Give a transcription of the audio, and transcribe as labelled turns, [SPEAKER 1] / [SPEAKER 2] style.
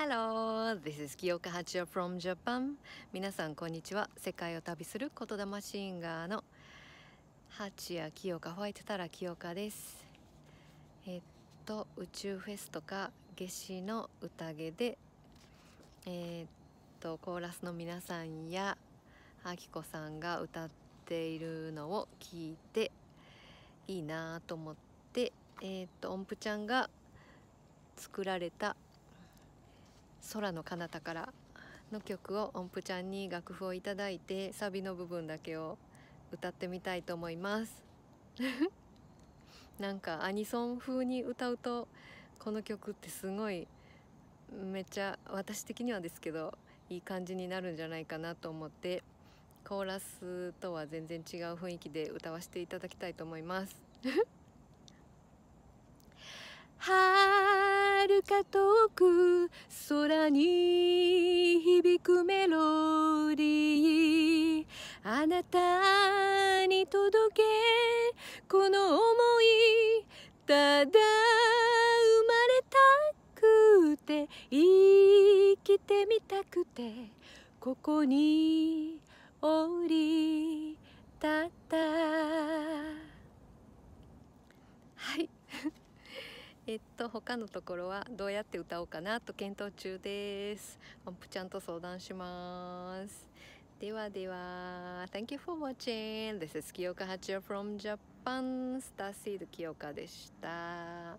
[SPEAKER 1] Hello, this is Kiyoka h a c h i from Japan. 皆さん、こんにちは。世界を旅する言霊シンガーのハチヤキヨカホワイトタラキヨカです。えっと、宇宙フェスとか夏至の宴で、えっと、コーラスの皆さんやあきこさんが歌っているのを聞いていいなと思って、えっと、音符ちゃんが作られた空の彼方からの曲を音符ちゃんに楽譜をいただいてサビの部分だけを歌ってみたいと思います なんかアニソン風に歌うとこの曲ってすごいめっちゃ私的にはですけどいい感じになるんじゃないかなと思ってコーラスとは全然違う雰囲気で歌わせていただきたいと思います
[SPEAKER 2] はるか遠く空に響くメロディーあなたに届けこの想いただ生まれたくて生きてみたくてここに
[SPEAKER 1] 降り立っえっと他のところはどうやって歌おうかなと検討中です音符ちゃんと相談しますではでは Thank you for watching This is Kiyoka Hachiyo from Japan スターシード清香でした